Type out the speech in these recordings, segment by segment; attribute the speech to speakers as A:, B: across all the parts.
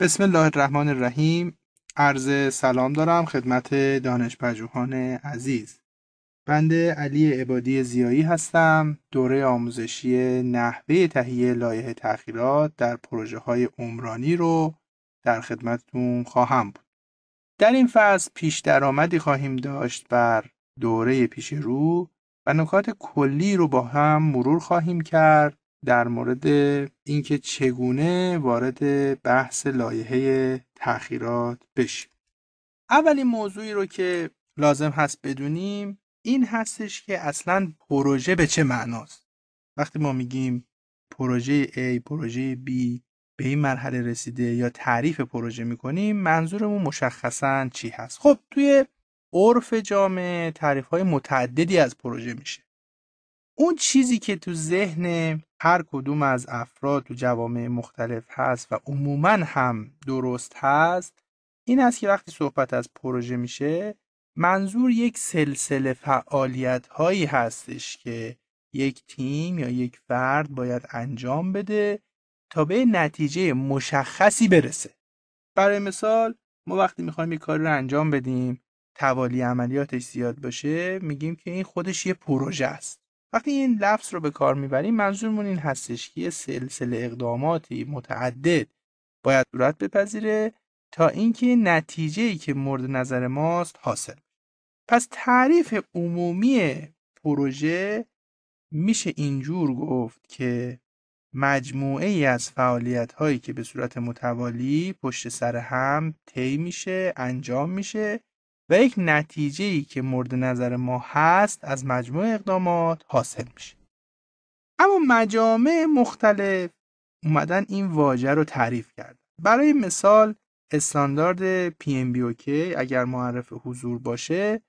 A: بسم الله الرحمن الرحیم عرض سلام دارم خدمت دانش عزیز بنده علی عبادی زیایی هستم دوره آموزشی نحوه تهیه لایه تأخیرات در پروژه های عمرانی رو در خدمتتون خواهم بود در این فصل پیش درآمدی خواهیم داشت بر دوره پیش رو و نکات کلی رو با هم مرور خواهیم کرد در مورد اینکه چگونه وارد بحث لایحه تأخیرات بشیم اولین موضوعی رو که لازم هست بدونیم این هستش که اصلا پروژه به چه معناست وقتی ما میگیم پروژه A پروژه B به این مرحله رسیده یا تعریف پروژه میکنیم منظورمون مشخصا چی هست خب توی عرف جامعه تعریف های متعددی از پروژه میشه اون چیزی که تو ذهن هر کدوم از افراد و جوامع مختلف هست و عموما هم درست هست این است که وقتی صحبت از پروژه میشه منظور یک سلسله فعالیت هایی هستش که یک تیم یا یک فرد باید انجام بده تا به نتیجه مشخصی برسه برای مثال ما وقتی میخوایم یک کار رو انجام بدیم توالی عملیاتش زیاد باشه میگیم که این خودش یه پروژه است وقتی این لفظ رو به کار میبریم منظورمون این هستش که سلسله اقداماتی متعدد باید صورت بپذیره تا اینکه نتیجه ای که مورد نظر ماست حاصل پس تعریف عمومی پروژه میشه اینجور گفت که مجموعه ای از فعالیت هایی که به صورت متوالی پشت سر هم طی میشه انجام میشه و یک نتیجه ای که مورد نظر ما هست از مجموع اقدامات حاصل میشه اما مجامع مختلف اومدن این واژه رو تعریف کردن برای مثال استاندارد پی ام بی اگر معرف حضور باشه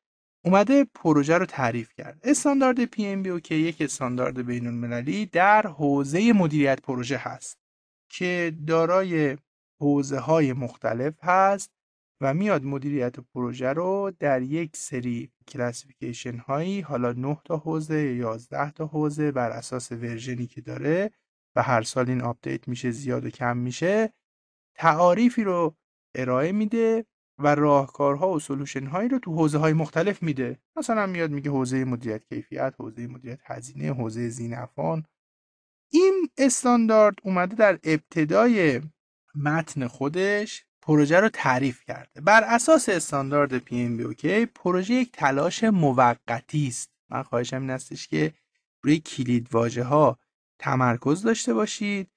A: اومده پروژه رو تعریف کرد استاندارد پی ام بی یک استاندارد بین المللی در حوزه مدیریت پروژه هست که دارای حوزه های مختلف هست و میاد مدیریت پروژه رو در یک سری کلاسیفیکیشن هایی حالا 9 تا حوزه یا 11 تا حوزه بر اساس ورژنی که داره و هر سال این آپدیت میشه زیاد و کم میشه تعاریفی رو ارائه میده و راهکارها و سلوشن هایی رو تو حوزه های مختلف میده مثلا میاد میگه حوزه مدیریت کیفیت حوزه مدیریت هزینه حوزه زینفان این استاندارد اومده در ابتدای متن خودش پروژه رو تعریف کرده بر اساس استاندارد پی ام بی اوکی پروژه یک تلاش موقتی است من خواهشم این هستش که روی کلید واژه ها تمرکز داشته باشید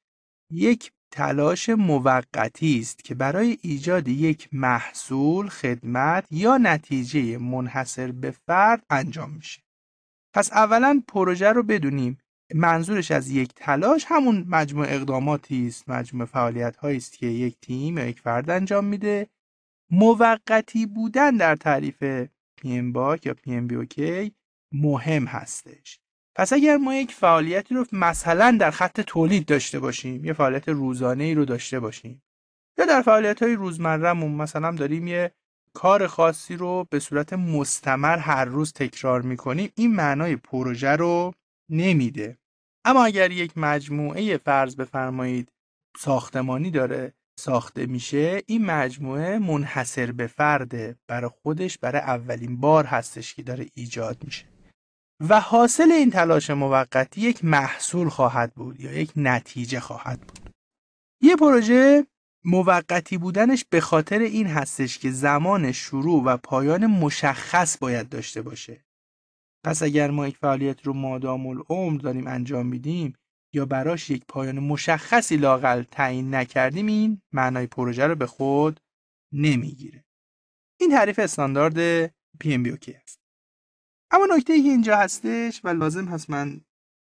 A: یک تلاش موقتی است که برای ایجاد یک محصول، خدمت یا نتیجه منحصر به فرد انجام میشه. پس اولا پروژه رو بدونیم منظورش از یک تلاش همون مجموع اقداماتی است مجموع فعالیت است که یک تیم یا یک فرد انجام میده موقتی بودن در تعریف پی ام باک یا پی ام بی اوکی مهم هستش پس اگر ما یک فعالیتی رو مثلا در خط تولید داشته باشیم یه فعالیت روزانه ای رو داشته باشیم یا در فعالیت های روزمرهمون مثلا داریم یه کار خاصی رو به صورت مستمر هر روز تکرار میکنیم این معنای پروژه رو نمیده اما اگر یک مجموعه فرض بفرمایید ساختمانی داره ساخته میشه این مجموعه منحصر به فرده برای خودش برای اولین بار هستش که داره ایجاد میشه و حاصل این تلاش موقتی یک محصول خواهد بود یا یک نتیجه خواهد بود یه پروژه موقتی بودنش به خاطر این هستش که زمان شروع و پایان مشخص باید داشته باشه پس اگر ما یک فعالیت رو مادام العمر داریم انجام میدیم یا براش یک پایان مشخصی لاقل تعیین نکردیم این معنای پروژه رو به خود نمیگیره این تعریف استاندارد پی ام است اما نکته ای که اینجا هستش و لازم هست من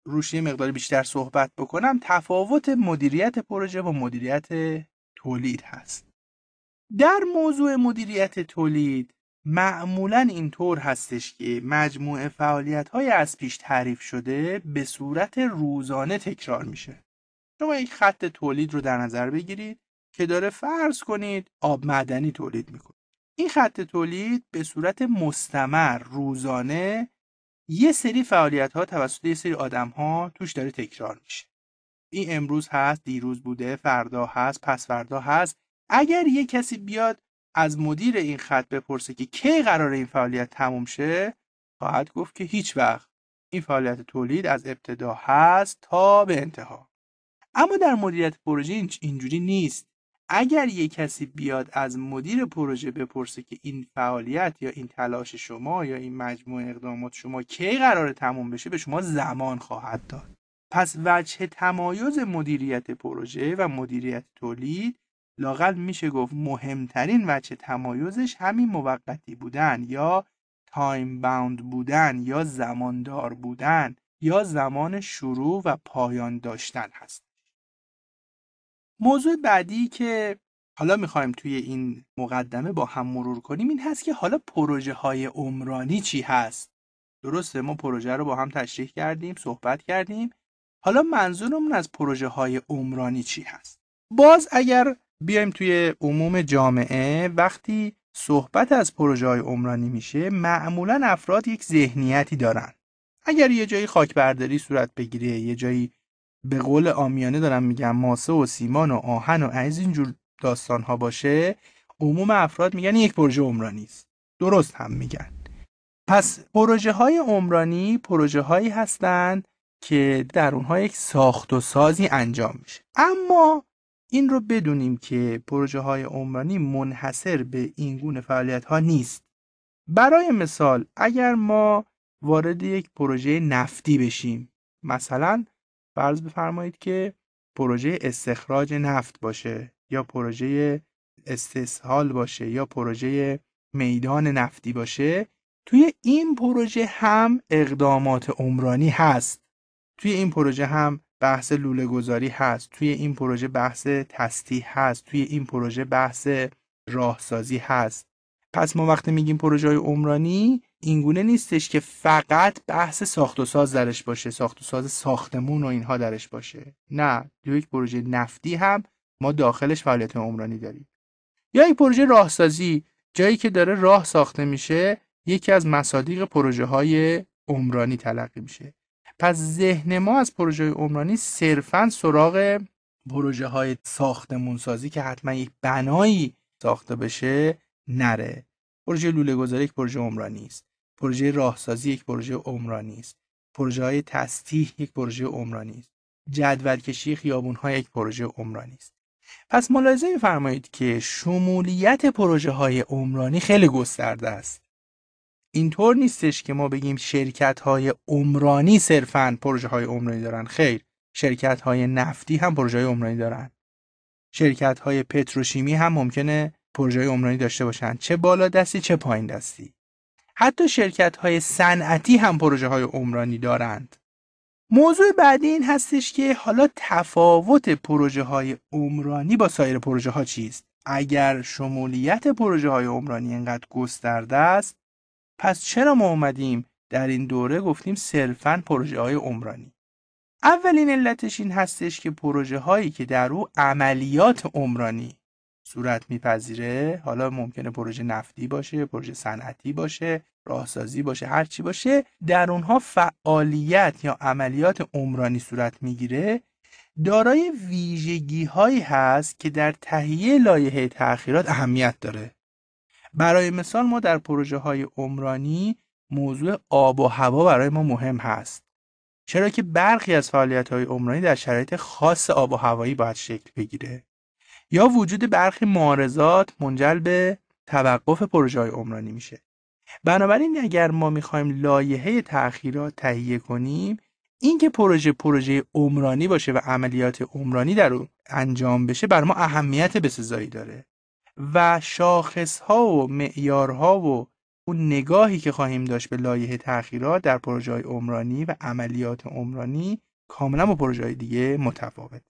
A: روش مقدار بیشتر صحبت بکنم تفاوت مدیریت پروژه و مدیریت تولید هست در موضوع مدیریت تولید معمولا اینطور هستش که مجموع فعالیت های از پیش تعریف شده به صورت روزانه تکرار میشه شما یک خط تولید رو در نظر بگیرید که داره فرض کنید آب معدنی تولید میکنه این خط تولید به صورت مستمر روزانه یه سری فعالیت ها توسط یه سری آدم ها توش داره تکرار میشه این امروز هست دیروز بوده فردا هست پس فردا هست اگر یه کسی بیاد از مدیر این خط بپرسه که کی قرار این فعالیت تموم شه خواهد گفت که هیچ وقت این فعالیت تولید از ابتدا هست تا به انتها اما در مدیریت پروژه اینجوری نیست اگر یک کسی بیاد از مدیر پروژه بپرسه که این فعالیت یا این تلاش شما یا این مجموع اقدامات شما کی قرار تموم بشه به شما زمان خواهد داد پس وجه تمایز مدیریت پروژه و مدیریت تولید لاقل میشه گفت مهمترین وچه تمایزش همین موقتی بودن یا تایم باوند بودن یا زماندار بودن یا زمان شروع و پایان داشتن هست. موضوع بعدی که حالا میخوایم توی این مقدمه با هم مرور کنیم این هست که حالا پروژه های عمرانی چی هست؟ درسته ما پروژه رو با هم تشریح کردیم، صحبت کردیم. حالا منظورمون از پروژه های عمرانی چی هست؟ باز اگر بیایم توی عموم جامعه وقتی صحبت از پروژه های عمرانی میشه معمولا افراد یک ذهنیتی دارن اگر یه جایی خاکبرداری صورت بگیره یه جایی به قول آمیانه دارم میگم ماسه و سیمان و آهن و از اینجور داستان ها باشه عموم افراد میگن یک پروژه عمرانی است درست هم میگن پس پروژه های عمرانی پروژه هایی هستند که در اونها یک ساخت و سازی انجام میشه اما این رو بدونیم که پروژه های عمرانی منحصر به این گونه فعالیت ها نیست برای مثال اگر ما وارد یک پروژه نفتی بشیم مثلا فرض بفرمایید که پروژه استخراج نفت باشه یا پروژه استحصال باشه یا پروژه میدان نفتی باشه توی این پروژه هم اقدامات عمرانی هست توی این پروژه هم بحث لوله گذاری هست توی این پروژه بحث تستی هست توی این پروژه بحث راهسازی هست پس ما وقتی میگیم پروژه های عمرانی اینگونه نیستش که فقط بحث ساخت و ساز درش باشه ساخت و ساز ساختمون و اینها درش باشه نه توی یک پروژه نفتی هم ما داخلش فعالیت عمرانی داریم یا یک پروژه راهسازی جایی که داره راه ساخته میشه یکی از مصادیق پروژه های عمرانی تلقی میشه پس ذهن ما از پروژه عمرانی صرفا سراغ پروژه های ساختمون سازی که حتما یک بنایی ساخته بشه نره پروژه لوله گذاری یک پروژه عمرانی است پروژه راهسازی یک پروژه عمرانی است پروژه های تسطیح یک پروژه عمرانی است جدول کشی خیابون یک پروژه عمرانی است پس ملاحظه میفرمایید که شمولیت پروژه های عمرانی خیلی گسترده است اینطور نیستش که ما بگیم شرکت های عمرانی صرفا پروژه های عمرانی دارن خیر شرکت های نفتی هم پروژه های عمرانی دارن شرکت های پتروشیمی هم ممکنه پروژه های عمرانی داشته باشن چه بالا دستی چه پایین دستی حتی شرکت های صنعتی هم پروژه های عمرانی دارند موضوع بعدی این هستش که حالا تفاوت پروژه های عمرانی با سایر پروژه ها چیست اگر شمولیت پروژه های عمرانی اینقدر گسترده است پس چرا ما اومدیم در این دوره گفتیم صرفا پروژه های عمرانی اولین علتش این هستش که پروژه هایی که در او عملیات عمرانی صورت میپذیره حالا ممکنه پروژه نفتی باشه پروژه صنعتی باشه راهسازی باشه هر چی باشه در اونها فعالیت یا عملیات عمرانی صورت میگیره دارای ویژگی هایی هست که در تهیه لایحه تأخیرات اهمیت داره برای مثال ما در پروژه های عمرانی موضوع آب و هوا برای ما مهم هست چرا که برخی از فعالیت های عمرانی در شرایط خاص آب و هوایی باید شکل بگیره یا وجود برخی معارضات منجر به توقف پروژه های عمرانی میشه بنابراین اگر ما میخوایم لایحه تأخیرات تهیه کنیم اینکه پروژه پروژه عمرانی باشه و عملیات عمرانی در او انجام بشه بر ما اهمیت بسزایی داره و شاخص ها و ها و اون نگاهی که خواهیم داشت به لایه تخیرات در پروژه های عمرانی و عملیات عمرانی کاملا با پروژه های دیگه متفاوت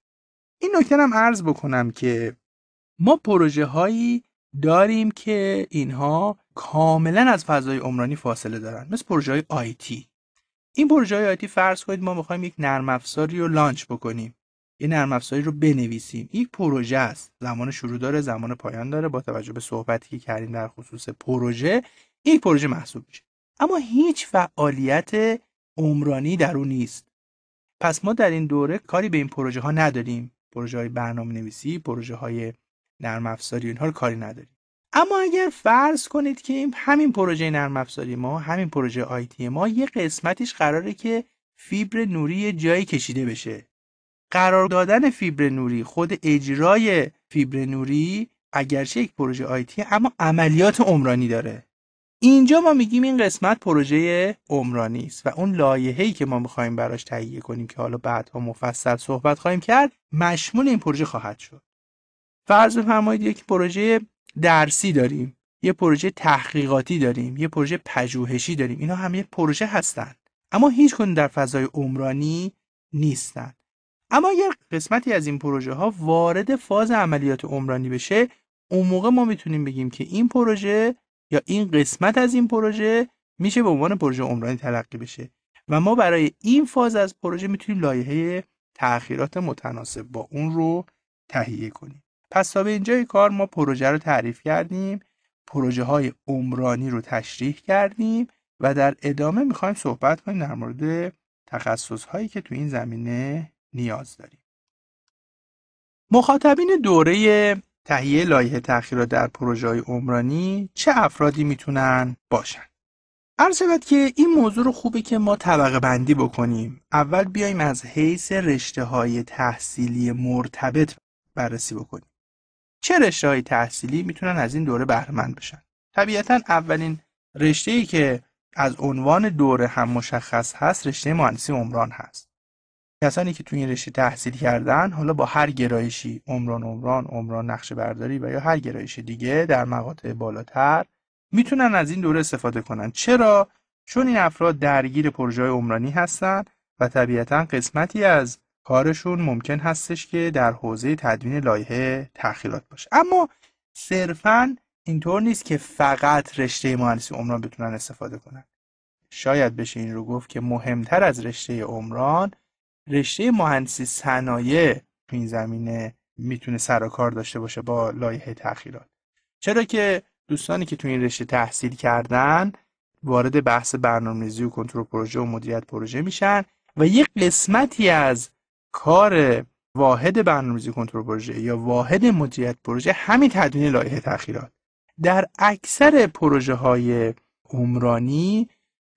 A: این نکته هم عرض بکنم که ما پروژه هایی داریم که اینها کاملا از فضای عمرانی فاصله دارن مثل پروژه های آیتی این پروژه های آیتی فرض کنید ما میخوایم یک نرم افزاری رو لانچ بکنیم یه نرم افزاری رو بنویسیم یک پروژه است زمان شروع داره زمان پایان داره با توجه به صحبتی که کردیم در خصوص پروژه این پروژه محسوب میشه اما هیچ فعالیت عمرانی در اون نیست پس ما در این دوره کاری به این پروژه ها نداریم پروژه های برنامه نویسی پروژه های نرم افزاری اینها رو کاری نداریم اما اگر فرض کنید که همین پروژه نرم افزاری ما همین پروژه آیتی ما یه قسمتش قراره که فیبر نوری جایی کشیده بشه قرار دادن فیبر نوری خود اجرای فیبر نوری اگرچه یک پروژه آیتی اما عملیات عمرانی داره اینجا ما میگیم این قسمت پروژه عمرانی است و اون لایحه‌ای که ما میخوایم براش تهیه کنیم که حالا بعدها مفصل صحبت خواهیم کرد مشمول این پروژه خواهد شد فرض بفرمایید یک پروژه درسی داریم یه پروژه تحقیقاتی داریم یه پروژه پژوهشی داریم اینا همه پروژه هستند اما هیچ در فضای عمرانی نیستند اما اگر قسمتی از این پروژه ها وارد فاز عملیات عمرانی بشه اون موقع ما میتونیم بگیم که این پروژه یا این قسمت از این پروژه میشه به عنوان پروژه عمرانی تلقی بشه و ما برای این فاز از پروژه میتونیم لایحه تأخیرات متناسب با اون رو تهیه کنیم پس تا به اینجای کار ما پروژه رو تعریف کردیم پروژه های عمرانی رو تشریح کردیم و در ادامه میخوایم صحبت کنیم در مورد تخصص هایی که تو این زمینه نیاز داریم مخاطبین دوره تهیه لایحه تأخیر در پروژه عمرانی چه افرادی میتونن باشن عرض شود که این موضوع رو خوبه که ما طبقه بندی بکنیم اول بیایم از حیث رشته های تحصیلی مرتبط بررسی بکنیم چه رشته های تحصیلی میتونن از این دوره بهرهمند بشن طبیعتا اولین رشته ای که از عنوان دوره هم مشخص هست رشته مهندسی عمران هست کسانی که تو این رشته تحصیل کردن حالا با هر گرایشی عمران عمران عمران نقشه برداری و یا هر گرایش دیگه در مقاطع بالاتر میتونن از این دوره استفاده کنن چرا چون این افراد درگیر پروژه عمرانی هستن و طبیعتا قسمتی از کارشون ممکن هستش که در حوزه تدوین لایحه تأخیرات باشه اما صرفا اینطور نیست که فقط رشته مهندسی عمران بتونن استفاده کنن شاید بشه این رو گفت که مهمتر از رشته عمران رشته مهندسی صنایع تو این زمینه میتونه سر و کار داشته باشه با لایحه تأخیرات چرا که دوستانی که تو این رشته تحصیل کردن وارد بحث برنامه‌ریزی و کنترل پروژه و مدیریت پروژه میشن و یک قسمتی از کار واحد برنامه‌ریزی کنترل پروژه یا واحد مدیریت پروژه همین تدوین لایحه تأخیرات در اکثر پروژه های عمرانی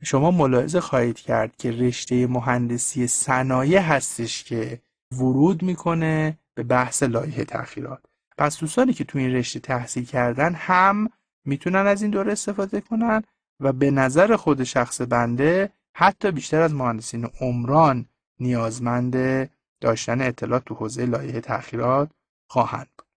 A: شما ملاحظه خواهید کرد که رشته مهندسی صنایع هستش که ورود میکنه به بحث لایه تأخیرات پس دوستانی که تو این رشته تحصیل کردن هم میتونن از این دوره استفاده کنن و به نظر خود شخص بنده حتی بیشتر از مهندسین عمران نیازمند داشتن اطلاعات تو حوزه لایه تأخیرات خواهند بود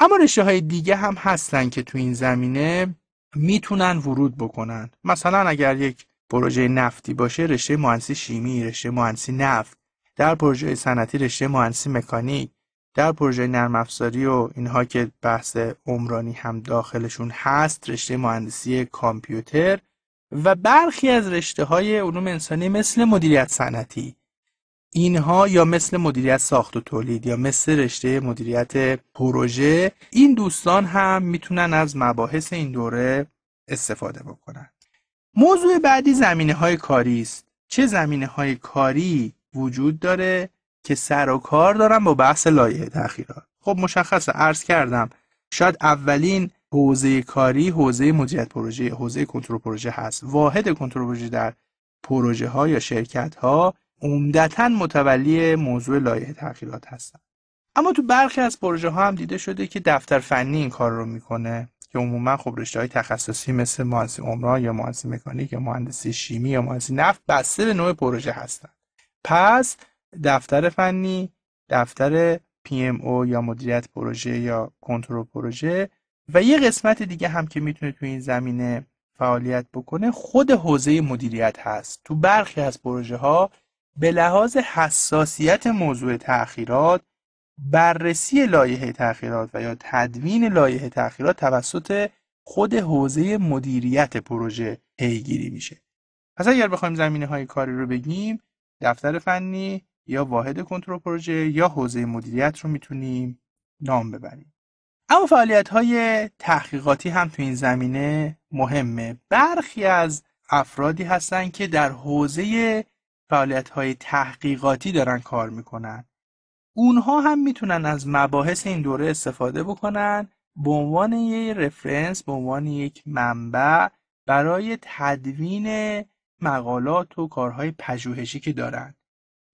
A: اما رشته های دیگه هم هستن که تو این زمینه میتونن ورود بکنن مثلا اگر یک پروژه نفتی باشه رشته مهندسی شیمی رشته مهندسی نفت در پروژه صنعتی رشته مهندسی مکانیک در پروژه نرم افزاری و اینها که بحث عمرانی هم داخلشون هست رشته مهندسی کامپیوتر و برخی از رشته های علوم انسانی مثل مدیریت صنعتی اینها یا مثل مدیریت ساخت و تولید یا مثل رشته مدیریت پروژه این دوستان هم میتونن از مباحث این دوره استفاده بکنن موضوع بعدی زمینه های کاری است چه زمینه های کاری وجود داره که سر و کار دارن با بحث لایه تغییرات خب مشخص عرض کردم شاید اولین حوزه کاری حوزه مدیریت پروژه حوزه کنترل پروژه هست واحد کنترل پروژه در پروژه ها یا شرکت ها عمدتا متولی موضوع لایه تغییرات هستند اما تو برخی از پروژه ها هم دیده شده که دفتر فنی این کار رو میکنه که عموما خب رشته های تخصصی مثل مهندسی عمران یا مهندسی مکانیک یا مهندسی شیمی یا مهندسی نفت بسته به نوع پروژه هستند پس دفتر فنی دفتر پی ام او یا مدیریت پروژه یا کنترل پروژه و یه قسمت دیگه هم که میتونه تو این زمینه فعالیت بکنه خود حوزه مدیریت هست تو برخی از پروژه ها به لحاظ حساسیت موضوع تأخیرات بررسی لایحه تغییرات و یا تدوین لایحه تغییرات توسط خود حوزه مدیریت پروژه پیگیری میشه پس اگر بخوایم زمینه های کاری رو بگیم دفتر فنی یا واحد کنترل پروژه یا حوزه مدیریت رو میتونیم نام ببریم اما فعالیت های تحقیقاتی هم تو این زمینه مهمه برخی از افرادی هستن که در حوزه فعالیت های تحقیقاتی دارن کار میکنن اونها هم میتونن از مباحث این دوره استفاده بکنن به عنوان یک رفرنس به عنوان یک منبع برای تدوین مقالات و کارهای پژوهشی که دارن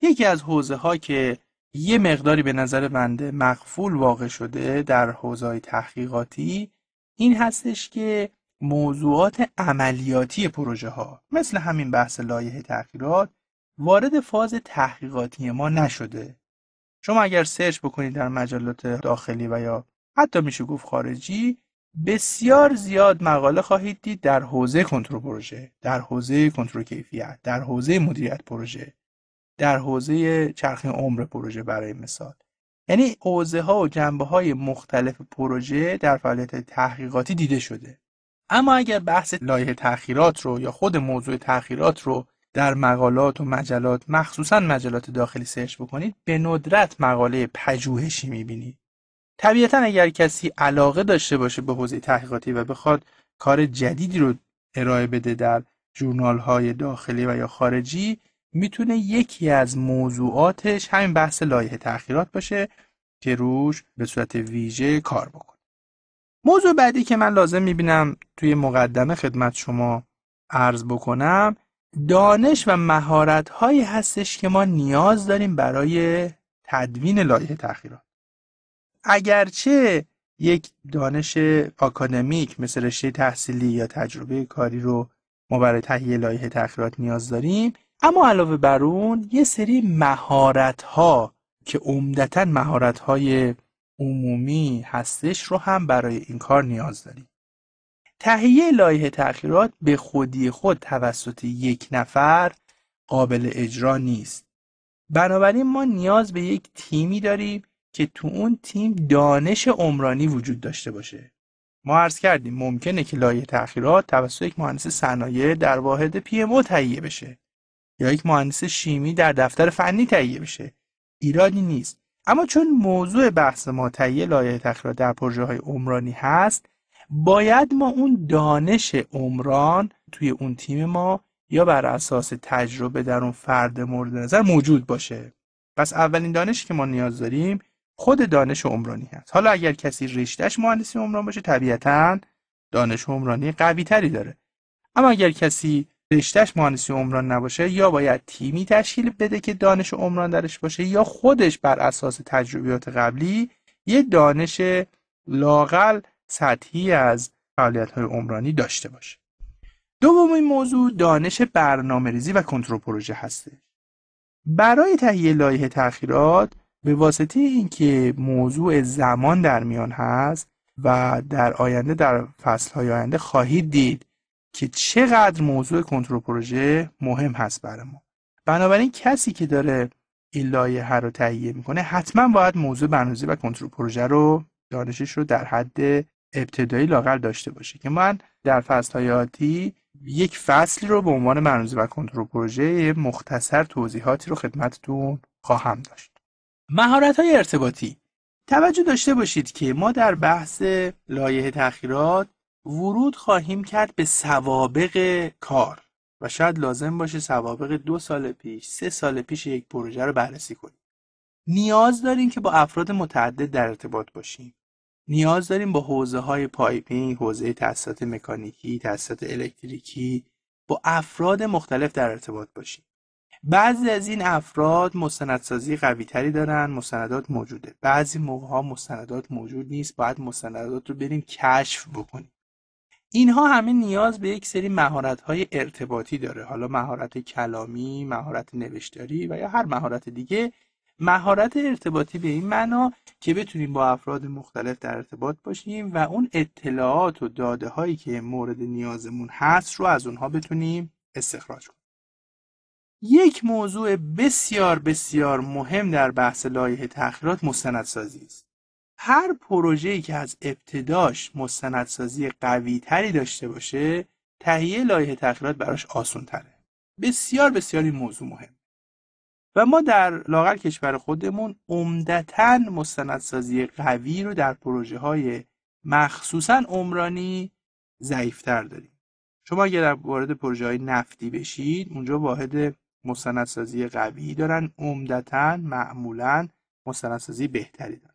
A: یکی از حوزه که یه مقداری به نظر بنده مقفول واقع شده در حوزه تحقیقاتی این هستش که موضوعات عملیاتی پروژه ها مثل همین بحث لایه تغییرات وارد فاز تحقیقاتی ما نشده شما اگر سرچ بکنید در مجلات داخلی و یا حتی میشه گفت خارجی بسیار زیاد مقاله خواهید دید در حوزه کنترل پروژه در حوزه کنترل کیفیت در حوزه مدیریت پروژه در حوزه چرخه عمر پروژه برای مثال یعنی حوزه ها و جنبه های مختلف پروژه در فعالیت تحقیقاتی دیده شده اما اگر بحث لایه تاخیرات رو یا خود موضوع تأخیرات رو در مقالات و مجلات مخصوصا مجلات داخلی سرچ بکنید به ندرت مقاله پژوهشی میبینید طبیعتا اگر کسی علاقه داشته باشه به حوزه تحقیقاتی و بخواد کار جدیدی رو ارائه بده در جورنال های داخلی و یا خارجی میتونه یکی از موضوعاتش همین بحث لایه تحقیقات باشه که روش به صورت ویژه کار بکنه موضوع بعدی که من لازم میبینم توی مقدمه خدمت شما عرض بکنم دانش و مهارت هایی هستش که ما نیاز داریم برای تدوین لایه تخیرات اگرچه یک دانش آکادمیک مثل رشته تحصیلی یا تجربه کاری رو ما برای تهیه لایه تخیرات نیاز داریم اما علاوه بر اون یه سری مهارت ها که عمدتا مهارت های عمومی هستش رو هم برای این کار نیاز داریم تهیه لایه تغییرات به خودی خود توسط یک نفر قابل اجرا نیست بنابراین ما نیاز به یک تیمی داریم که تو اون تیم دانش عمرانی وجود داشته باشه ما عرض کردیم ممکنه که لایه تغییرات توسط یک مهندس صنایع در واحد پی ام تهیه بشه یا یک مهندس شیمی در دفتر فنی تهیه بشه ایرادی نیست اما چون موضوع بحث ما تهیه لایه تغییرات در پروژه های عمرانی هست باید ما اون دانش عمران توی اون تیم ما یا بر اساس تجربه در اون فرد مورد نظر موجود باشه پس اولین دانشی که ما نیاز داریم خود دانش عمرانی هست حالا اگر کسی رشتهش مهندسی عمران باشه طبیعتا دانش عمرانی قوی تری داره اما اگر کسی رشتهش مهندسی عمران نباشه یا باید تیمی تشکیل بده که دانش عمران درش باشه یا خودش بر اساس تجربیات قبلی یه دانش لاقل سطحی از های عمرانی داشته باشه دومین موضوع دانش برنامه ریزی و کنترل پروژه هسته برای تهیه لایه تأخیرات به واسطه اینکه موضوع زمان در میان هست و در آینده در فصل های آینده خواهید دید که چقدر موضوع کنترل پروژه مهم هست برای ما بنابراین کسی که داره این لایحه رو تهیه میکنه حتما باید موضوع برنامه‌ریزی و کنترل پروژه رو دانشش رو در حد ابتدایی لاغر داشته باشه که من در های آتی یک فصلی رو به عنوان مرموزه و کنترل پروژه مختصر توضیحاتی رو خدمتتون خواهم داشت مهارت های ارتباطی توجه داشته باشید که ما در بحث لایه تخیرات ورود خواهیم کرد به سوابق کار و شاید لازم باشه سوابق دو سال پیش سه سال پیش یک پروژه رو بررسی کنیم نیاز داریم که با افراد متعدد در ارتباط باشیم نیاز داریم با حوزه های پایپینگ، حوزه تاسیسات مکانیکی، تاسیسات الکتریکی با افراد مختلف در ارتباط باشیم. بعضی از این افراد مستندسازی قوی تری دارن مستندات موجوده بعضی موقع ها مستندات موجود نیست باید مستندات رو بریم کشف بکنیم اینها همه نیاز به یک سری مهارت های ارتباطی داره حالا مهارت کلامی مهارت نوشتاری و یا هر مهارت دیگه مهارت ارتباطی به این معنا که بتونیم با افراد مختلف در ارتباط باشیم و اون اطلاعات و داده هایی که مورد نیازمون هست رو از اونها بتونیم استخراج کنیم یک موضوع بسیار بسیار مهم در بحث لایه تخیرات مستندسازی است هر پروژه‌ای که از ابتداش مستندسازی قوی تری داشته باشه تهیه لایه تخیرات براش آسون تره بسیار بسیار این موضوع مهم و ما در لاغر کشور خودمون عمدتا مستندسازی قوی رو در پروژه های مخصوصا عمرانی ضعیفتر داریم شما اگر در وارد پروژه های نفتی بشید اونجا واحد مستندسازی قوی دارن عمدتا معمولا مستندسازی بهتری دارن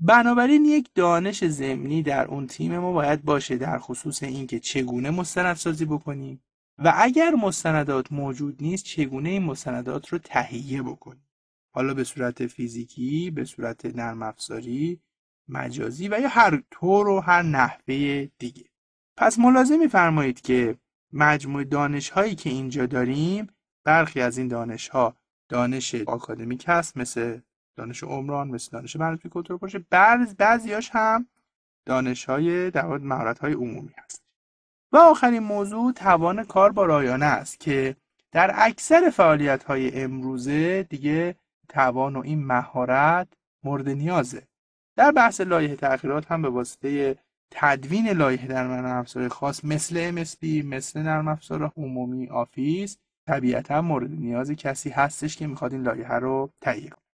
A: بنابراین یک دانش زمینی در اون تیم ما باید باشه در خصوص اینکه چگونه مستندسازی بکنیم و اگر مستندات موجود نیست چگونه این مستندات رو تهیه بکنی حالا به صورت فیزیکی به صورت نرم افزاری مجازی و یا هر طور و هر نحوه دیگه پس ملازم میفرمایید که مجموع دانش هایی که اینجا داریم برخی از این دانش ها دانش آکادمیک هست مثل دانش عمران مثل دانش معرفی کنترل باشه، بعضی هم دانش های در مهارت های عمومی هست و آخرین موضوع توان کار با رایانه است که در اکثر فعالیت های امروزه دیگه توان و این مهارت مورد نیازه در بحث لایه تغییرات هم به واسطه تدوین لایه در نرم خاص مثل MSP مثل نرم افزار عمومی آفیس طبیعتا مورد نیاز کسی هستش که میخواد این لایحه رو تهیه کنه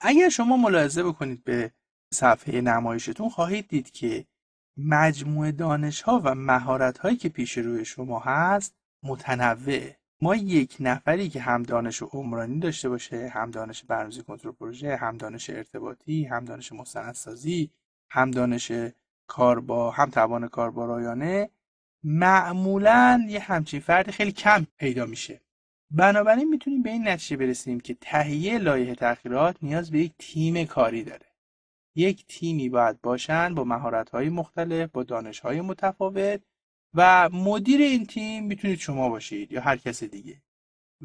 A: اگر شما ملاحظه بکنید به صفحه نمایشتون خواهید دید که مجموع دانش ها و مهارت هایی که پیش روی شما هست متنوع ما یک نفری که هم دانش عمرانی داشته باشه هم دانش برنامه‌ریزی کنترل پروژه هم دانش ارتباطی هم دانش مستندسازی هم دانش کار با هم توان کار رایانه معمولا یه همچین فرد خیلی کم پیدا میشه بنابراین میتونیم به این نتیجه برسیم که تهیه لایه تغییرات نیاز به یک تیم کاری داره یک تیمی باید باشن با مهارت های مختلف با دانش های متفاوت و مدیر این تیم میتونید شما باشید یا هر کس دیگه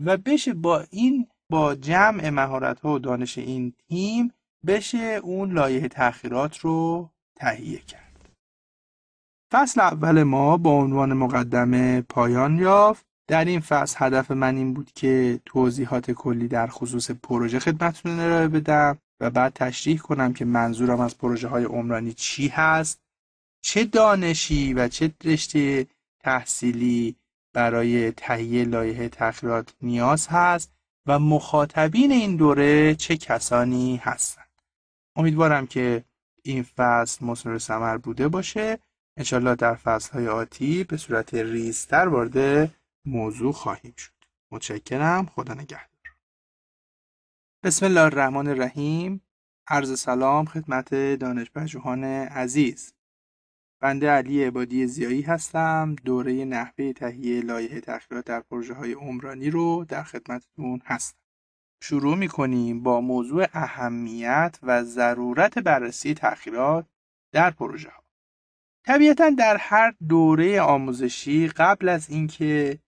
A: و بشه با این با جمع مهارت ها و دانش این تیم بشه اون لایه تأخیرات رو تهیه کرد فصل اول ما با عنوان مقدمه پایان یافت در این فصل هدف من این بود که توضیحات کلی در خصوص پروژه خدمتتون ارائه بدم و بعد تشریح کنم که منظورم از پروژه های عمرانی چی هست چه دانشی و چه رشته تحصیلی برای تهیه لایه تخریات نیاز هست و مخاطبین این دوره چه کسانی هستند امیدوارم که این فصل مصنوع سمر بوده باشه انشالله در های آتی به صورت ریزتر وارد موضوع خواهیم شد متشکرم خدا نگهدار بسم الله الرحمن الرحیم عرض سلام خدمت پژوهان عزیز بنده علی عبادی زیایی هستم دوره نحوه تهیه لایحه تخیرات در پروژه های عمرانی رو در خدمتتون هستم شروع می کنیم با موضوع اهمیت و ضرورت بررسی تخیرات در پروژه ها طبیعتا در هر دوره آموزشی قبل از اینکه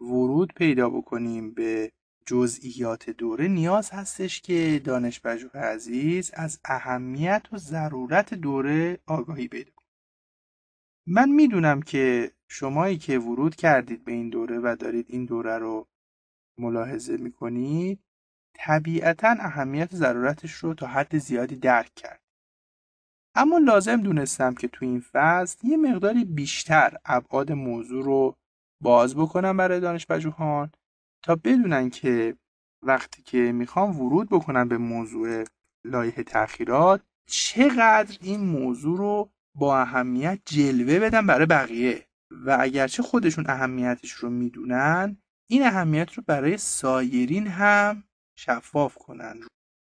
A: ورود پیدا بکنیم به جزئیات دوره نیاز هستش که دانش عزیز از اهمیت و ضرورت دوره آگاهی پیدا من میدونم که شمایی که ورود کردید به این دوره و دارید این دوره رو ملاحظه میکنید طبیعتا اهمیت و ضرورتش رو تا حد زیادی درک کرد اما لازم دونستم که تو این فصل یه مقداری بیشتر ابعاد موضوع رو باز بکنم برای دانشپژوهان تا بدونن که وقتی که میخوام ورود بکنم به موضوع لایه تاخیرات چقدر این موضوع رو با اهمیت جلوه بدن برای بقیه و اگرچه خودشون اهمیتش رو میدونن این اهمیت رو برای سایرین هم شفاف کنن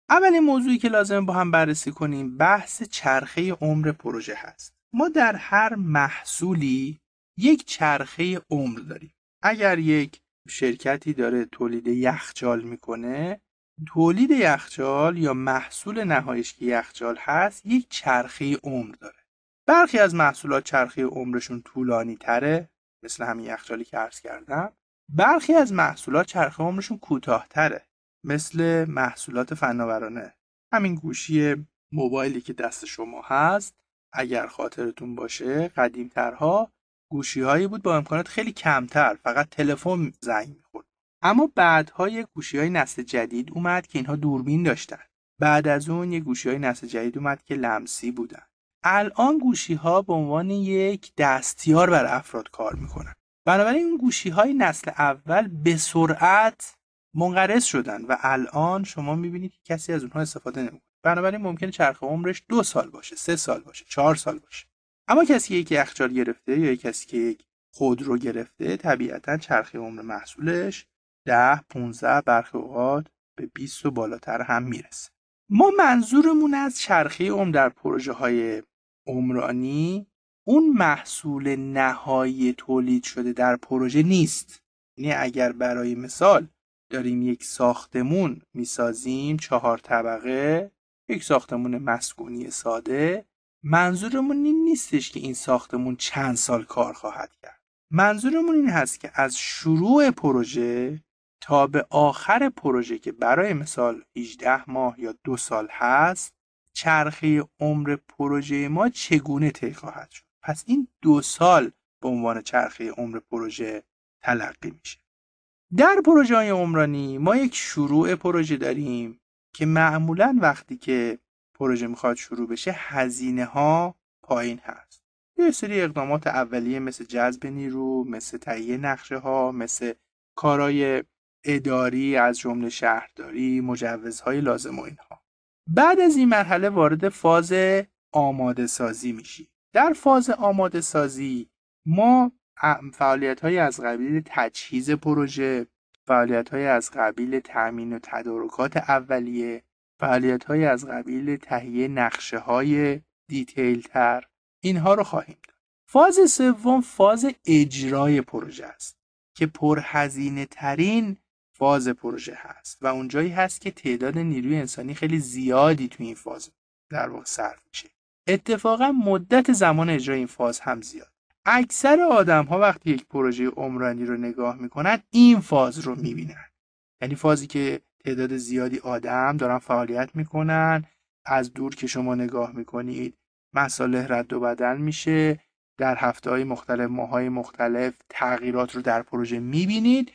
A: اولین موضوعی که لازم با هم بررسی کنیم بحث چرخه عمر پروژه هست ما در هر محصولی یک چرخه عمر داریم اگر یک شرکتی داره تولید یخچال میکنه تولید یخچال یا محصول نهاییش که یخچال هست یک چرخه عمر داره برخی از محصولات چرخه عمرشون طولانی تره مثل همین یخچالی که عرض کردم برخی از محصولات چرخه عمرشون تره مثل محصولات فناورانه همین گوشی موبایلی که دست شما هست اگر خاطرتون باشه قدیمترها گوشی هایی بود با امکانات خیلی کمتر فقط تلفن زنگ میخورد اما بعدها یک گوشی های نسل جدید اومد که اینها دوربین داشتن بعد از اون یه گوشی های نسل جدید اومد که لمسی بودن الان گوشی ها به عنوان یک دستیار بر افراد کار میکنن بنابراین اون گوشی های نسل اول به سرعت منقرض شدن و الان شما میبینید که کسی از اونها استفاده نمیکنه بنابراین ممکن چرخ عمرش دو سال باشه سه سال باشه چهار سال باشه اما کسی که یک یخچال گرفته یا کسی که یک خود رو گرفته طبیعتا چرخه عمر محصولش ده 15 برخی اوقات به 20 و بالاتر هم میرسه ما منظورمون از چرخه عمر در پروژه های عمرانی اون محصول نهایی تولید شده در پروژه نیست یعنی اگر برای مثال داریم یک ساختمون میسازیم چهار طبقه یک ساختمون مسکونی ساده منظورمون این نیستش که این ساختمون چند سال کار خواهد کرد منظورمون این هست که از شروع پروژه تا به آخر پروژه که برای مثال 18 ماه یا دو سال هست چرخه عمر پروژه ما چگونه طی خواهد شد پس این دو سال به عنوان چرخه عمر پروژه تلقی میشه در پروژه های عمرانی ما یک شروع پروژه داریم که معمولا وقتی که پروژه میخواد شروع بشه هزینه ها پایین هست یه سری اقدامات اولیه مثل جذب نیرو مثل تهیه نقشه ها مثل کارای اداری از جمله شهرداری مجوزهای لازم و اینها بعد از این مرحله وارد فاز آماده سازی میشی در فاز آماده سازی ما فعالیت های از قبیل تجهیز پروژه فعالیت های از قبیل تامین و تدارکات اولیه فعالیت‌های از قبیل تهیه نقشه های دیتیل تر اینها رو خواهیم داد فاز سوم فاز اجرای پروژه است که پرهزینه ترین فاز پروژه هست و اونجایی هست که تعداد نیروی انسانی خیلی زیادی تو این فاز در واقع صرف میشه اتفاقا مدت زمان اجرای این فاز هم زیاد اکثر آدم ها وقتی یک پروژه عمرانی رو نگاه میکنند این فاز رو میبینند یعنی فازی که تعداد زیادی آدم دارن فعالیت میکنن از دور که شما نگاه میکنید مساله رد و بدل میشه در هفته های مختلف های مختلف تغییرات رو در پروژه میبینید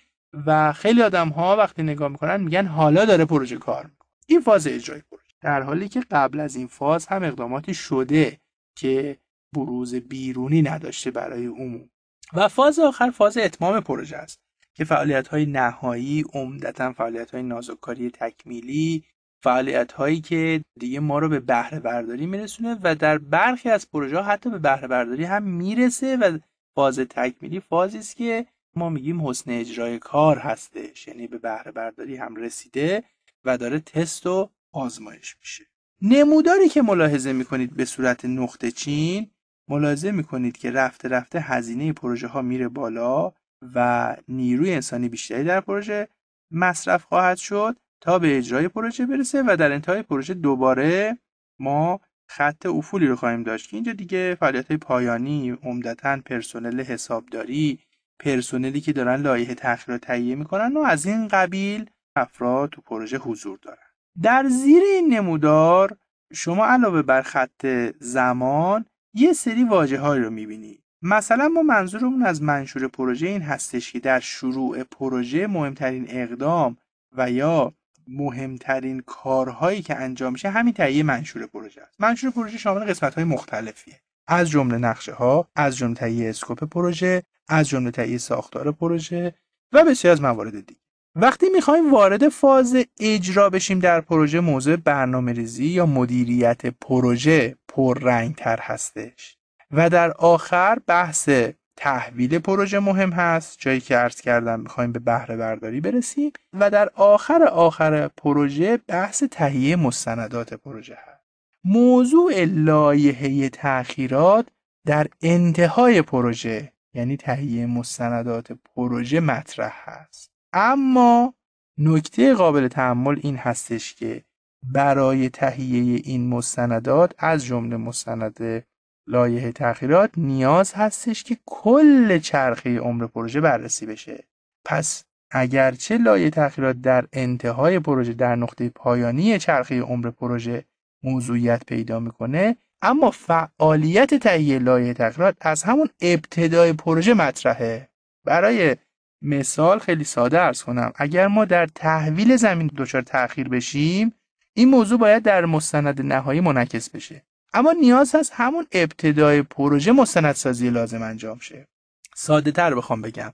A: و خیلی آدم ها وقتی نگاه میکنن میگن حالا داره پروژه کار میکنه این فاز اجرای پروژه در حالی که قبل از این فاز هم اقداماتی شده که بروز بیرونی نداشته برای عموم و فاز آخر فاز اتمام پروژه است که فعالیت های نهایی عمدتا فعالیت های نازوکاری تکمیلی فعالیت هایی که دیگه ما رو به بهره برداری میرسونه و در برخی از پروژه حتی به بهره برداری هم میرسه و فاز تکمیلی فازی است که ما میگیم حسن اجرای کار هستش یعنی به بهره برداری هم رسیده و داره تست و آزمایش میشه نموداری که ملاحظه میکنید به صورت نقطه چین ملاحظه میکنید که رفته رفته هزینه پروژه ها میره بالا و نیروی انسانی بیشتری در پروژه مصرف خواهد شد تا به اجرای پروژه برسه و در انتهای پروژه دوباره ما خط افولی رو خواهیم داشت که اینجا دیگه فعالیت پایانی عمدتا پرسنل حسابداری پرسنلی که دارن لایحه تخیر رو تهیه میکنن و از این قبیل افراد تو پروژه حضور دارن در زیر این نمودار شما علاوه بر خط زمان یه سری واجه رو میبینید مثلا ما منظورمون از منشور پروژه این هستش که در شروع پروژه مهمترین اقدام و یا مهمترین کارهایی که انجام میشه همین تهیه منشور پروژه است منشور پروژه شامل قسمت های مختلفیه از جمله نقشه ها از جمله تهیه اسکوپ پروژه از جمله تهیه ساختار پروژه و بسیاری از موارد دیگه وقتی میخوایم وارد فاز اجرا بشیم در پروژه موضوع برنامه ریزی یا مدیریت پروژه پررنگتر هستش و در آخر بحث تحویل پروژه مهم هست جایی که عرض کردم میخوایم به بهره برداری برسیم و در آخر آخر پروژه بحث تهیه مستندات پروژه هست موضوع لایحه تاخیرات در انتهای پروژه یعنی تهیه مستندات پروژه مطرح هست اما نکته قابل تحمل این هستش که برای تهیه این مستندات از جمله مستند لایه تخیرات نیاز هستش که کل چرخه عمر پروژه بررسی بشه پس اگرچه لایه تخیرات در انتهای پروژه در نقطه پایانی چرخه عمر پروژه موضوعیت پیدا میکنه اما فعالیت تهیه لایه تغییرات از همون ابتدای پروژه مطرحه برای مثال خیلی ساده ارز کنم اگر ما در تحویل زمین دچار تاخیر بشیم این موضوع باید در مستند نهایی منعکس بشه اما نیاز هست همون ابتدای پروژه مستندسازی لازم انجام شه ساده تر بخوام بگم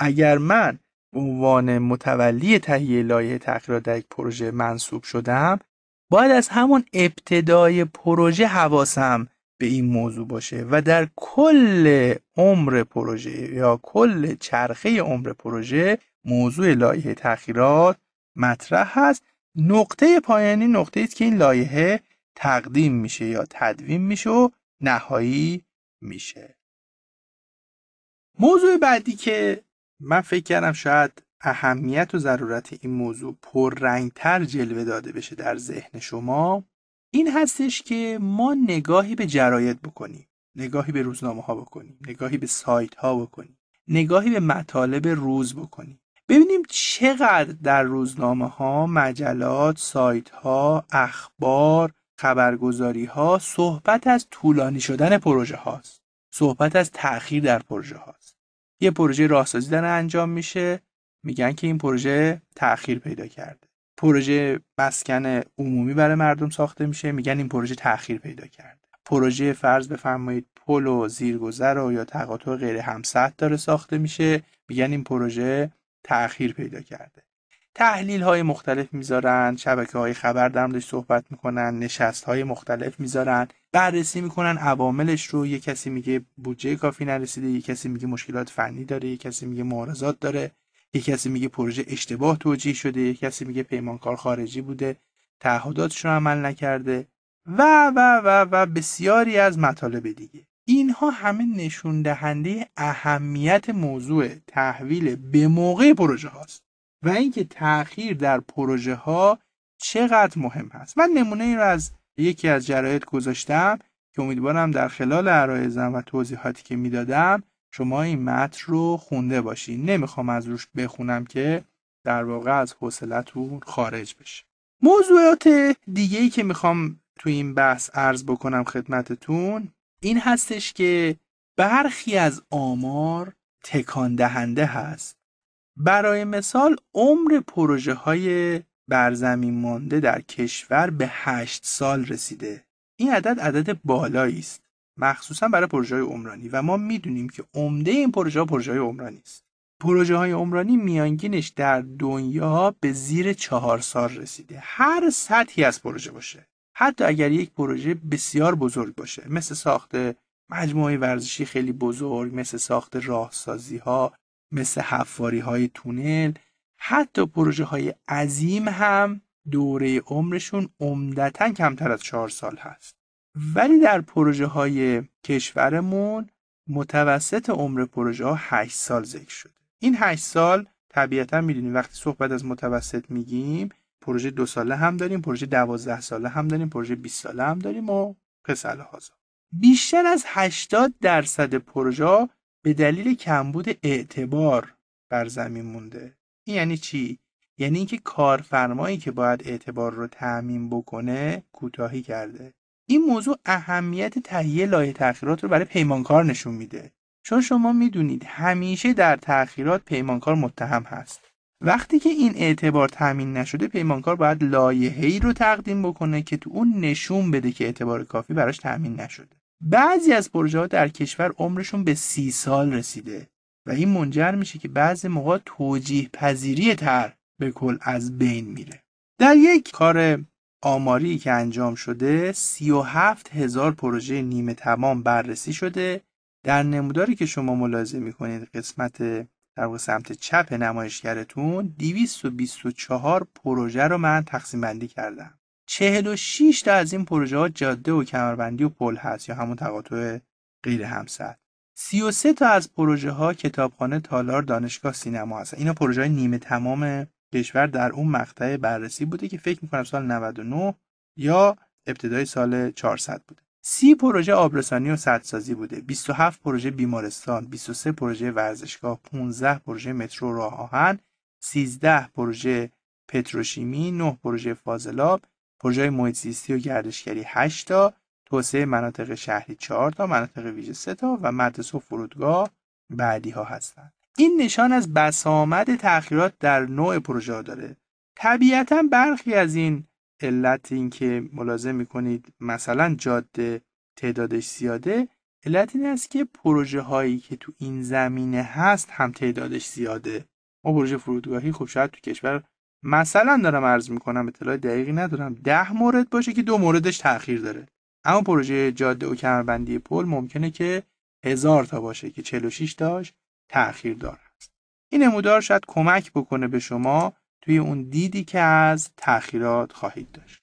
A: اگر من عنوان متولی تهیه لایه تغییرات در یک پروژه منصوب شدم باید از همون ابتدای پروژه حواسم به این موضوع باشه و در کل عمر پروژه یا کل چرخه عمر پروژه موضوع لایه تخیرات مطرح هست نقطه پایانی نقطه است که این لایحه تقدیم میشه یا تدویم میشه و نهایی میشه موضوع بعدی که من فکر کردم شاید اهمیت و ضرورت این موضوع پررنگتر جلوه داده بشه در ذهن شما این هستش که ما نگاهی به جراید بکنیم نگاهی به روزنامه ها بکنیم نگاهی به سایت ها بکنیم نگاهی به مطالب روز بکنیم ببینیم چقدر در روزنامه ها مجلات سایت ها اخبار خبرگزاری ها صحبت از طولانی شدن پروژه هاست صحبت از تأخیر در پروژه هاست یه پروژه راهسازی داره انجام میشه میگن که این پروژه تأخیر پیدا کرده پروژه مسکن عمومی برای مردم ساخته میشه میگن این پروژه تأخیر پیدا کرده پروژه فرض بفرمایید پل و زیرگذر و یا تقاطع غیر همسط داره ساخته میشه میگن این پروژه تأخیر پیدا کرده تحلیل های مختلف میذارن شبکه های خبر موردش صحبت میکنن نشست های مختلف میذارن بررسی میکنن عواملش رو یه کسی میگه بودجه کافی نرسیده یه کسی میگه مشکلات فنی داره یه کسی میگه معارضات داره یه کسی میگه پروژه اشتباه توجیه شده یه کسی میگه پیمانکار خارجی بوده تعهداتش رو عمل نکرده و و و و بسیاری از مطالب دیگه اینها همه نشون دهنده اهمیت موضوع تحویل به موقع پروژه هاست و اینکه تأخیر در پروژه ها چقدر مهم هست من نمونه این رو از یکی از جرایت گذاشتم که امیدوارم در خلال عرایزم و توضیحاتی که میدادم شما این متن رو خونده باشین نمیخوام از روش بخونم که در واقع از حوصلتون خارج بشه موضوعات دیگه ای که میخوام تو این بحث عرض بکنم خدمتتون این هستش که برخی از آمار تکان دهنده هست برای مثال عمر پروژه های برزمین مانده در کشور به 8 سال رسیده این عدد عدد بالایی است مخصوصا برای پروژه های عمرانی و ما میدونیم که عمده این پروژه ها پروژه های عمرانی است پروژه های عمرانی میانگینش در دنیا به زیر چهار سال رسیده هر سطحی از پروژه باشه حتی اگر یک پروژه بسیار بزرگ باشه مثل ساخت مجموعه ورزشی خیلی بزرگ مثل ساخت راهسازی ها مثل حفاری های تونل حتی پروژه های عظیم هم دوره عمرشون عمدتا کمتر از چهار سال هست ولی در پروژه های کشورمون متوسط عمر پروژه ها 8 سال ذکر شده این 8 سال طبیعتا میدونیم وقتی صحبت از متوسط میگیم پروژه دو ساله هم داریم پروژه دوازده ساله هم داریم پروژه 20 ساله هم داریم و قصه لحاظا بیشتر از 80 درصد پروژه به دلیل کمبود اعتبار بر زمین مونده این یعنی چی یعنی اینکه کارفرمایی که باید اعتبار رو تعمین بکنه کوتاهی کرده این موضوع اهمیت تهیه لایه تأخیرات رو برای پیمانکار نشون میده چون شما میدونید همیشه در تأخیرات پیمانکار متهم هست وقتی که این اعتبار تامین نشده پیمانکار باید لایحه‌ای رو تقدیم بکنه که تو اون نشون بده که اعتبار کافی براش تامین نشده بعضی از پروژه ها در کشور عمرشون به سی سال رسیده و این منجر میشه که بعضی موقع توجیه پذیری تر به کل از بین میره در یک کار آماری که انجام شده 37 هزار پروژه نیمه تمام بررسی شده در نموداری که شما ملاحظه میکنید قسمت در سمت چپ نمایشگرتون 224 پروژه رو من تقسیم بندی کردم 46 تا از این پروژه ها جاده و کمربندی و پل هست یا همون تقاطع غیر همسر 33 تا از پروژه ها کتابخانه تالار دانشگاه سینما هست اینا پروژه های نیمه تمام کشور در اون مقطع بررسی بوده که فکر میکنم سال 99 یا ابتدای سال 400 بوده 30 پروژه آبرسانی و سدسازی بوده 27 پروژه بیمارستان 23 پروژه ورزشگاه 15 پروژه مترو راه آهن 13 پروژه پتروشیمی 9 پروژه فاضلاب پروژه محیط زیستی و گردشگری 8 تا توسعه مناطق شهری 4 تا مناطق ویژه 3 تا و مدرسه و فرودگاه بعدی ها هستند این نشان از بسامد تخیرات در نوع پروژه داره طبیعتا برخی از این علت اینکه ملاحظه میکنید مثلا جاده تعدادش زیاده علت این است که پروژه هایی که تو این زمینه هست هم تعدادش زیاده ما پروژه فرودگاهی خب شاید تو کشور مثلا دارم عرض میکنم اطلاع دقیقی ندارم ده مورد باشه که دو موردش تاخیر داره اما پروژه جاده و کمربندی پل ممکنه که هزار تا باشه که 46 تاش تاخیر داره است این نمودار شاید کمک بکنه به شما توی اون دیدی که از تاخیرات خواهید داشت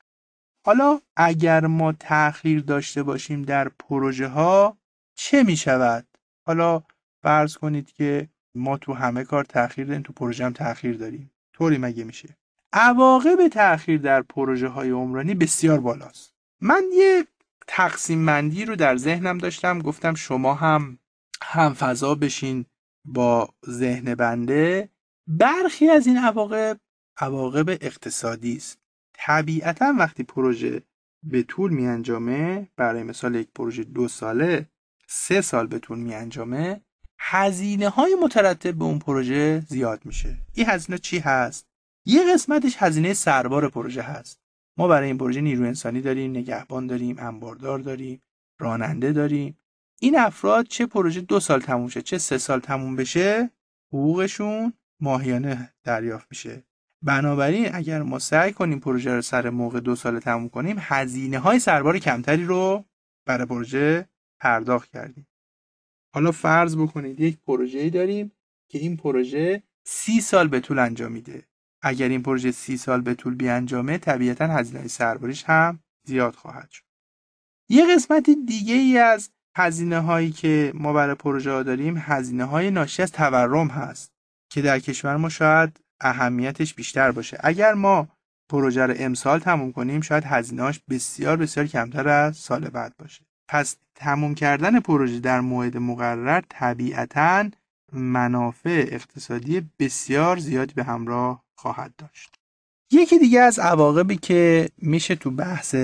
A: حالا اگر ما تاخیر داشته باشیم در پروژه ها چه می شود حالا فرض کنید که ما تو همه کار تاخیر داریم تو پروژه هم تاخیر داریم طوری مگه میشه عواقب تاخیر در پروژه های عمرانی بسیار بالاست من یه تقسیم مندی رو در ذهنم داشتم گفتم شما هم هم فضا بشین با ذهن بنده برخی از این عواقب عواقب اقتصادی است طبیعتا وقتی پروژه به طول می انجامه برای مثال یک پروژه دو ساله سه سال به طول می انجامه هزینه های مترتب به اون پروژه زیاد میشه این هزینه چی هست یه قسمتش هزینه سربار پروژه هست ما برای این پروژه نیرو انسانی داریم نگهبان داریم انباردار داریم راننده داریم این افراد چه پروژه دو سال تموم شه چه سه سال تموم بشه حقوقشون ماهیانه دریافت میشه بنابراین اگر ما سعی کنیم پروژه رو سر موقع دو سال تموم کنیم هزینه های سربار کمتری رو برای پروژه پرداخت کردیم حالا فرض بکنید یک پروژه‌ای داریم که این پروژه سی سال به طول انجام میده اگر این پروژه سی سال به طول بیانجامه طبیعتا هزینه سربریش هم زیاد خواهد شد یه قسمت دیگه ای از هزینه هایی که ما برای پروژه ها داریم هزینه های ناشی از تورم هست که در کشور ما شاید اهمیتش بیشتر باشه اگر ما پروژه رو امسال تموم کنیم شاید هزینهاش بسیار بسیار کمتر از سال بعد باشه پس تموم کردن پروژه در موعد مقرر طبیعتا منافع اقتصادی بسیار زیادی به همراه خواهد داشت یکی دیگه از عواقبی که میشه تو بحث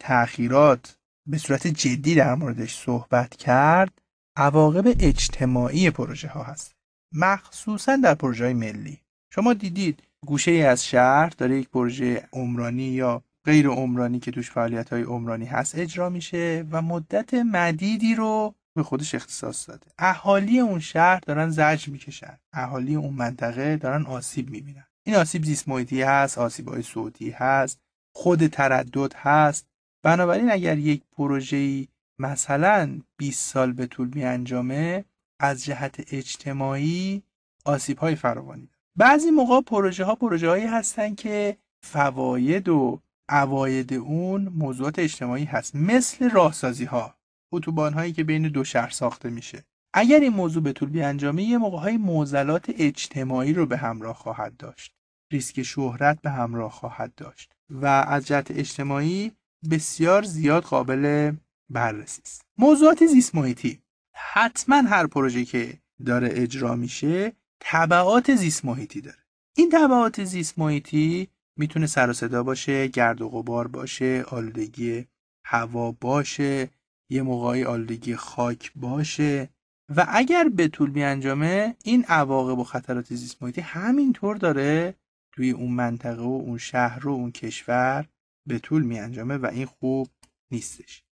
A: تأخیرات به صورت جدی در موردش صحبت کرد عواقب اجتماعی پروژه ها هست مخصوصا در پروژه های ملی شما دیدید گوشه ای از شهر داره یک پروژه عمرانی یا غیر عمرانی که توش فعالیت های عمرانی هست اجرا میشه و مدت مدیدی رو به خودش اختصاص داده اهالی اون شهر دارن زج میکشن اهالی اون منطقه دارن آسیب میبینن این آسیب زیست محیطی هست آسیب های صوتی هست خود تردد هست بنابراین اگر یک پروژه‌ای مثلا 20 سال به طول می انجامه از جهت اجتماعی آسیب های فراوانی بعضی موقع پروژه ها پروژه هایی هستن که فواید و اواید اون موضوعات اجتماعی هست مثل راهسازی ها اتوبان هایی که بین دو شهر ساخته میشه اگر این موضوع به طول بیانجامه یه موقع های موزلات اجتماعی رو به همراه خواهد داشت ریسک شهرت به همراه خواهد داشت و از جهت اجتماعی بسیار زیاد قابل بررسی است موضوعات زیست محیطی حتما هر پروژه که داره اجرا میشه تبعات زیست محیطی داره این تبعات زیست محیطی میتونه سر و صدا باشه گرد و غبار باشه آلودگی هوا باشه یه موقعی آلودگی خاک باشه و اگر به طول بیانجامه این عواقب و خطرات زیست محیطی همینطور داره توی اون منطقه و اون شهر و اون کشور به طول میانجامه و این خوب نیستش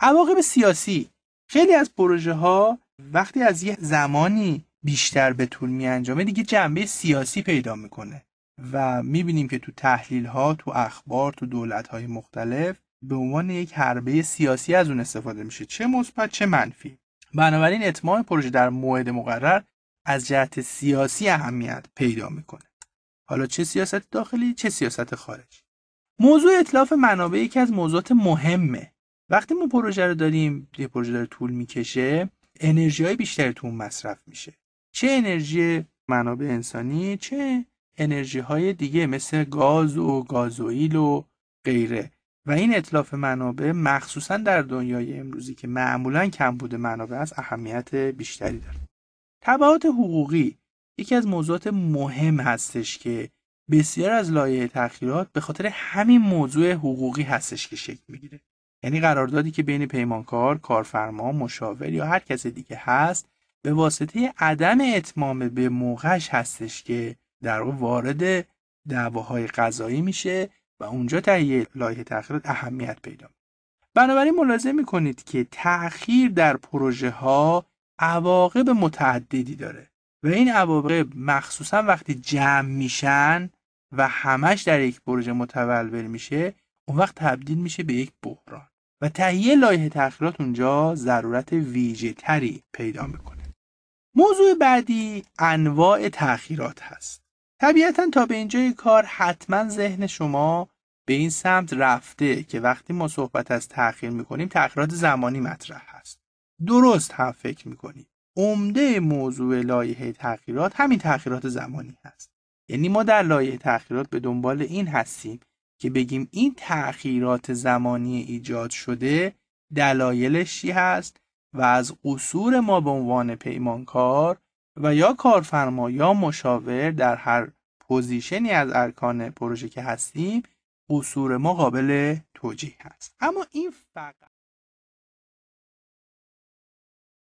A: عواقب سیاسی خیلی از پروژه ها وقتی از یه زمانی بیشتر به طول میانجامه دیگه جنبه سیاسی پیدا میکنه و میبینیم که تو تحلیل ها تو اخبار تو دولت های مختلف به عنوان یک حربه سیاسی از اون استفاده میشه چه مثبت چه منفی بنابراین اتمام پروژه در موعد مقرر از جهت سیاسی اهمیت پیدا میکنه حالا چه سیاست داخلی چه سیاست خارجی موضوع اطلاف منابع یکی از موضوعات مهمه وقتی ما پروژه رو داریم یه پروژه داره طول میکشه انرژی های بیشتری تو اون مصرف میشه چه انرژی منابع انسانی چه انرژی های دیگه مثل گاز و گازوئیل و غیره و این اطلاف منابع مخصوصا در دنیای امروزی که معمولا کم بوده منابع از اهمیت بیشتری داره تبعات حقوقی یکی از موضوعات مهم هستش که بسیار از لایه تأخیرات به خاطر همین موضوع حقوقی هستش که شکل میگیره یعنی قراردادی که بین پیمانکار، کارفرما، مشاور یا هر کس دیگه هست به واسطه عدم اتمام به موقعش هستش که در واقع وارد دعواهای قضایی میشه و اونجا تهیه لایه تخیرات اهمیت پیدا بنابراین ملاحظه میکنید که تأخیر در پروژه ها عواقب متعددی داره و این عواقب مخصوصا وقتی جمع میشن و همش در یک پروژه متولد میشه اون وقت تبدیل میشه به یک بحران و تهیه لایه تأخیرات اونجا ضرورت ویژه تری پیدا میکنه موضوع بعدی انواع تأخیرات هست طبیعتا تا به اینجای کار حتما ذهن شما به این سمت رفته که وقتی ما صحبت از تأخیر میکنیم تأخیرات زمانی مطرح هست درست هم فکر میکنیم عمده موضوع لایحه تغییرات همین تأخیرات زمانی هست یعنی ما در لایه تأخیرات به دنبال این هستیم که بگیم این تأخیرات زمانی ایجاد شده دلایلش چی هست و از قصور ما به عنوان پیمانکار و یا کارفرما یا مشاور در هر پوزیشنی از ارکان پروژه که هستیم قصور ما قابل توجیه هست اما این فقط